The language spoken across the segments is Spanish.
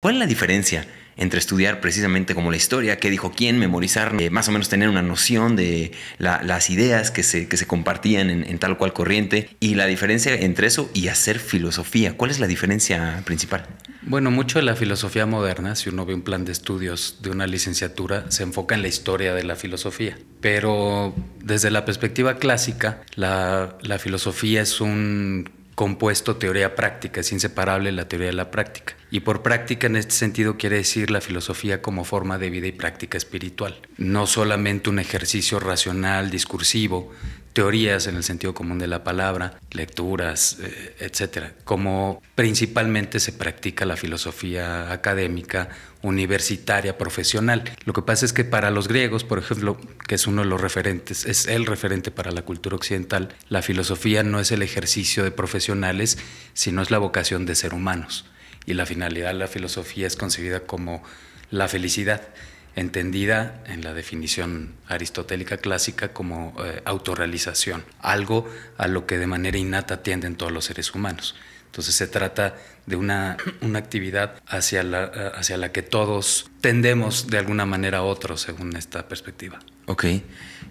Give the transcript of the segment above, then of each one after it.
¿Cuál es la diferencia entre estudiar precisamente como la historia, qué dijo quién, memorizar, eh, más o menos tener una noción de las ideas que se, compartían en, en, tal cual corriente, y la diferencia entre eso y hacer filosofía? ¿Cuál es la diferencia principal? Bueno, mucho de la filosofía moderna, si uno ve un plan de estudios de una licenciatura, se enfoca en la historia de la filosofía, pero desde la perspectiva clásica, la, la filosofía es un compuesto teoría práctica, es inseparable la teoría de la práctica. Y por práctica en este sentido quiere decir la filosofía como forma de vida y práctica espiritual. No solamente un ejercicio racional, discursivo, teorías en el sentido común de la palabra, lecturas, eh, etc. como principalmente se practica la filosofía académica, universitaria, profesional. Lo que pasa es que para los griegos, por ejemplo, que es uno de los referentes, es el referente para la cultura occidental, la filosofía no es el ejercicio de profesionales, sino es la vocación de ser humanos y la finalidad de la filosofía es concebida como la felicidad, entendida en la definición aristotélica clásica como eh, autorrealización, algo a lo que de manera innata tienden todos los seres humanos. Entonces se trata de una, una actividad hacia la, eh, hacia la que todos tendemos de alguna manera a otro, según esta perspectiva. Ok.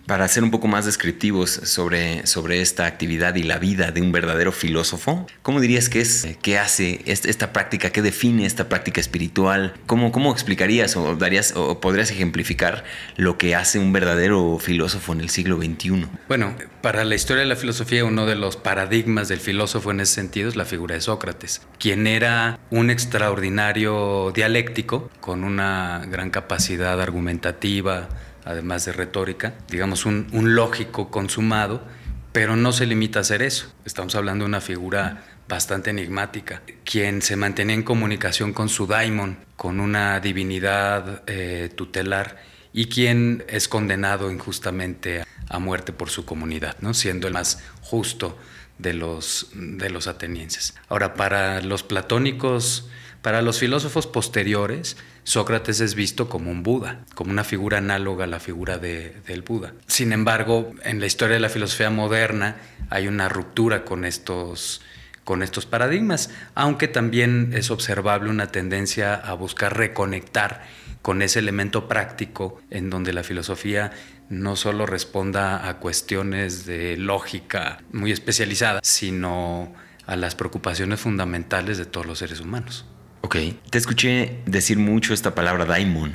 Para ser un poco más descriptivos sobre, sobre esta actividad y la vida de un verdadero filósofo, ¿cómo dirías que es? Eh, ¿Qué hace esta, práctica? ¿Qué define esta práctica espiritual? ¿Cómo, cómo explicarías o, darías, o podrías ejemplificar lo que hace un verdadero filósofo en el siglo XXI? Bueno, para la historia de la filosofía uno de los paradigmas del filósofo en ese sentido es la figura de Sócrates, quien era un extraordinario dialéctico con una gran capacidad argumentativa, además de retórica, digamos un, lógico consumado, pero no se limita a hacer eso. Estamos hablando de una figura bastante enigmática, quien se mantiene en comunicación con su daimon, con una divinidad eh, tutelar, y quien es condenado injustamente a, muerte por su comunidad, ¿no? siendo el más justo de los, de los atenienses. Ahora, para los platónicos, para los filósofos posteriores, Sócrates es visto como un Buda, como una figura análoga a la figura del Buda. Sin embargo, en la historia de la filosofía moderna hay una ruptura con estos con estos paradigmas, aunque también es observable una tendencia a buscar reconectar con ese elemento práctico en donde la filosofía no solo responda a cuestiones de lógica muy especializada, sino a las preocupaciones fundamentales de todos los seres humanos. Ok, te escuché decir mucho esta palabra daimon.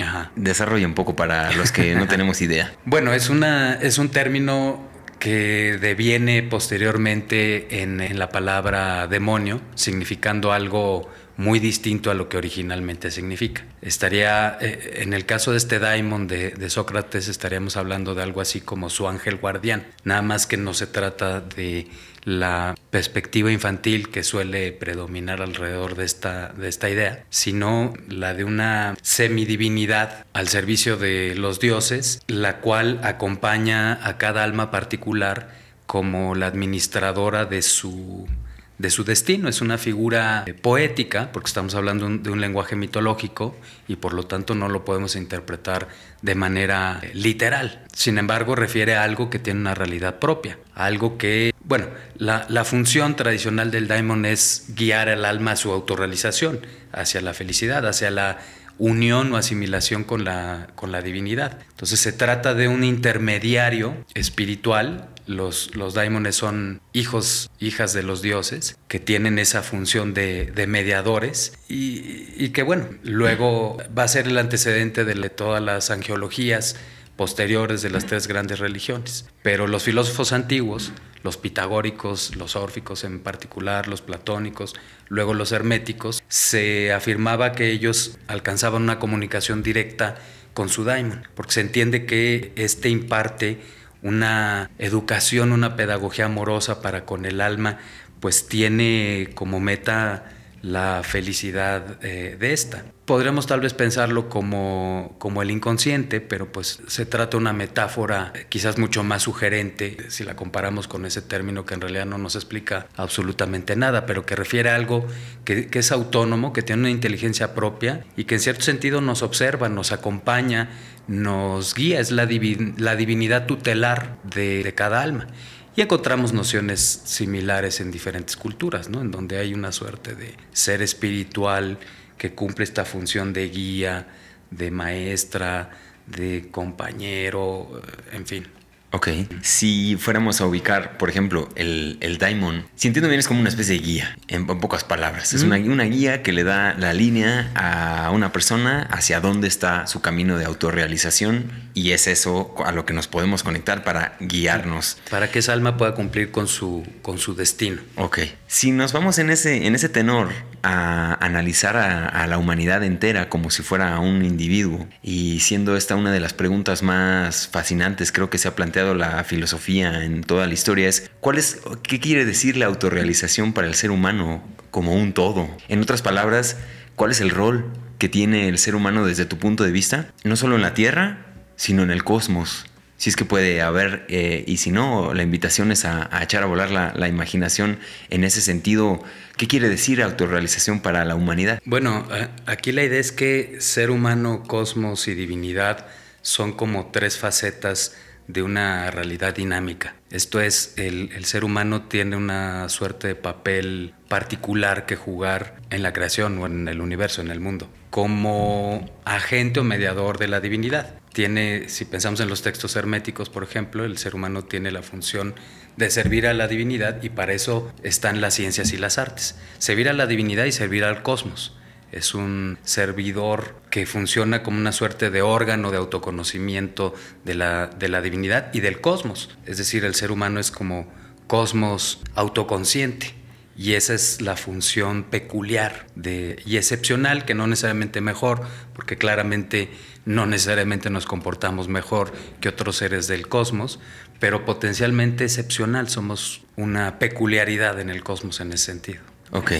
Ajá. Desarrolla un poco para los que no tenemos idea. Bueno, es, una, es un término que deviene posteriormente en, la palabra demonio, significando algo muy distinto a lo que originalmente significa. Estaría, eh, en el caso de este daimon de, Sócrates, estaríamos hablando de algo así como su ángel guardián, nada más que no se trata de la perspectiva infantil que suele predominar alrededor de esta, de esta idea, sino la de una semidivinidad al servicio de los dioses, la cual acompaña a cada alma particular como la administradora de su de su destino. Es una figura eh, poética, porque estamos hablando de un lenguaje mitológico y por lo tanto no lo podemos interpretar de manera eh, literal. Sin embargo, refiere a algo que tiene una realidad propia, algo que, bueno, la, función tradicional del daimon es guiar al alma a su autorrealización, hacia la felicidad, hacia la unión o asimilación con la, con la divinidad. Entonces se trata de un intermediario espiritual. Los, los daimones son hijos, hijas de los dioses, que tienen esa función de, de mediadores y, y, que bueno, luego va a ser el antecedente de todas las angiologías posteriores de las tres grandes religiones. Pero los filósofos antiguos, los pitagóricos, los órficos en particular, los platónicos, luego los herméticos, se afirmaba que ellos alcanzaban una comunicación directa con su daimon, porque se entiende que este imparte una educación, una pedagogía amorosa para con el alma, pues tiene como meta la felicidad eh, de esta. Podremos tal vez pensarlo como, el inconsciente, pero pues se trata de una metáfora eh, quizás mucho más sugerente si la comparamos con ese término que en realidad no nos explica absolutamente nada, pero que refiere a algo que, es autónomo, que tiene una inteligencia propia y que en cierto sentido nos observa, nos acompaña, nos guía, es la, la divinidad tutelar de cada alma. Y encontramos nociones similares en diferentes culturas, ¿no? en donde hay una suerte de ser espiritual que cumple esta función de guía, de maestra, de compañero, en fin. Ok. Si fuéramos a ubicar, por ejemplo, el, el daimon, si entiendo bien, es como una especie de guía, en, pocas palabras. Es una, una, guía que le da la línea a una persona hacia dónde está su camino de autorrealización y es eso a lo que nos podemos conectar para guiarnos. Para que esa alma pueda cumplir con su, con su destino. Ok. Si nos vamos en ese, en ese tenor, a analizar a, la humanidad entera como si fuera un individuo. Y siendo esta una de las preguntas más fascinantes creo que se ha planteado la filosofía en toda la historia es, ¿cuál es ¿qué quiere decir la autorrealización para el ser humano como un todo? En otras palabras, ¿cuál es el rol que tiene el ser humano desde tu punto de vista? No solo en la Tierra, sino en el cosmos si es que puede haber, eh, y si no, la invitación es a, echar a volar la, la, imaginación en ese sentido. ¿Qué quiere decir autorrealización para la humanidad? Bueno, aquí la idea es que ser humano, cosmos y divinidad son como tres facetas de una realidad dinámica. Esto es, el, ser humano tiene una suerte de papel particular que jugar en la creación o en el universo, en el mundo, como agente o mediador de la divinidad. Tiene, si pensamos en los textos herméticos, por ejemplo, el ser humano tiene la función de servir a la divinidad y para eso están las ciencias y las artes. Servir a la divinidad y servir al cosmos es un servidor que funciona como una suerte de órgano de autoconocimiento de la, de la divinidad y del cosmos. Es decir, el ser humano es como cosmos autoconsciente. Y esa es la función peculiar de, y excepcional, que no necesariamente mejor, porque claramente no necesariamente nos comportamos mejor que otros seres del cosmos, pero potencialmente excepcional, somos una peculiaridad en el cosmos en ese sentido. Ok.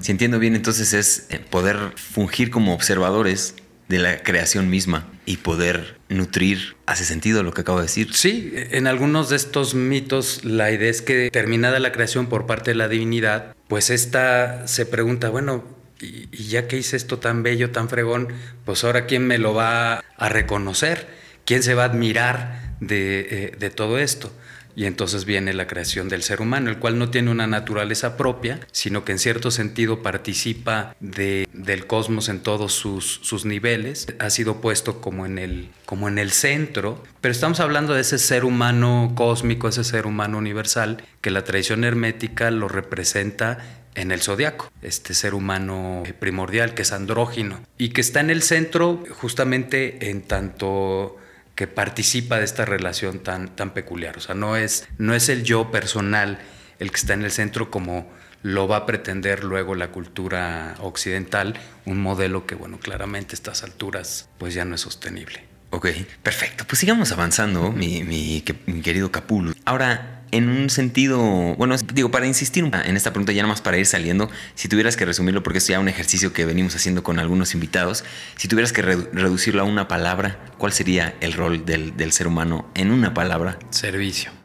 Si entiendo bien, entonces es eh, poder fungir como observadores de la creación misma y poder nutrir. ¿Hace sentido lo que acabo de decir? Sí, en algunos de estos mitos la idea es que terminada la creación por parte de la divinidad, pues esta se pregunta, bueno, y, ya que hice esto tan bello, tan fregón, pues ahora quién me lo va a reconocer, quién se va a admirar de eh, todo esto. Y entonces viene la creación del ser humano, el cual no tiene una naturaleza propia, sino que en cierto sentido participa de, del cosmos en todos sus, sus, niveles. Ha sido puesto como en, el, como en el centro, pero estamos hablando de ese ser humano cósmico, ese ser humano universal, que la tradición hermética lo representa en el zodiaco, este ser humano eh, primordial que es andrógino y que está en el centro justamente en tanto que participa de esta relación tan, tan peculiar. O sea, no es, no es el yo personal el que está en el centro como lo va a pretender luego la cultura occidental, un modelo que, bueno, claramente a estas alturas pues ya no es sostenible. Ok, perfecto. Pues sigamos avanzando, mi, mi, querido Capulo. Ahora, en un sentido, bueno, digo, para insistir en esta pregunta, ya nada más para ir saliendo, si tuvieras que resumirlo, porque es ya un ejercicio que venimos haciendo con algunos invitados, si tuvieras que reducirlo a una palabra, ¿cuál sería el rol del ser humano en una palabra? Servicio.